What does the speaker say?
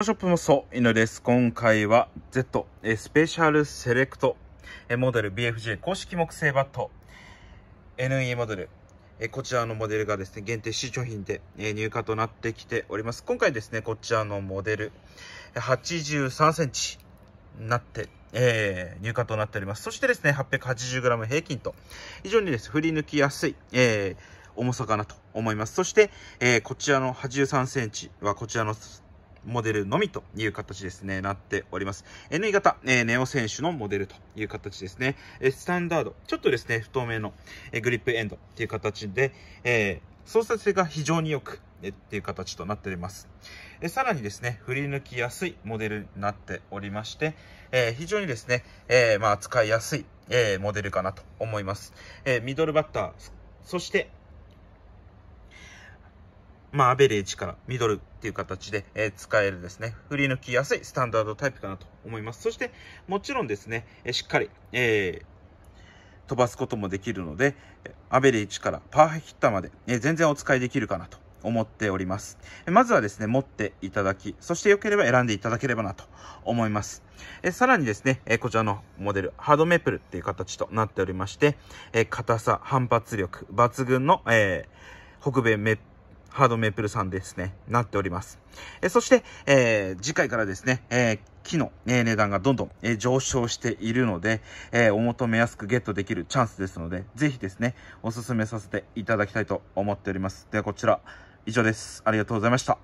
ショップもそう、井です。今回は Z スペシャルセレクトモデル BFJ 公式木製バット NE モデルこちらのモデルがですね、限定新商品で入荷となってきております。今回ですね、こちらのモデル83センチになって、えー、入荷となっております。そしてですね、880g 平均と、非常にです、振り抜きやすい、えー、重さかなと思います。そして、えー、こちらの83センチはこちらのモデルのみという形ですね、なっております。N 型、えネオ選手のモデルという形ですね。えスタンダード、ちょっとですね、不透明の、えグリップエンドという形で、えー、操作性が非常によく、えっていう形となっております。えさらにですね、振り抜きやすいモデルになっておりまして、えー、非常にですね、えまあ、使いやすい、えモデルかなと思います。えミドルバッター、そして、まあ、アベレージからミドルっていう形で、え使えるですね、振り抜きやすいスタンダードタイプかなと思います。そして、もちろんですね、えしっかり、えー、飛ばすこともできるので、アベレージからパーフッターまで、え全然お使いできるかなと思っております。まずはですね、持っていただき、そして良ければ選んでいただければなと思います。えさらにですねえ、こちらのモデル、ハードメープルっていう形となっておりまして、え硬さ、反発力、抜群の、えー、北米メル、ハードメープルさんですね、なっております。えそして、えー、次回からですね、えー木の、え値段がどんどん、え上昇しているので、えお求めやすくゲットできるチャンスですので、ぜひですね、お勧めさせていただきたいと思っております。ではこちら、以上です。ありがとうございました。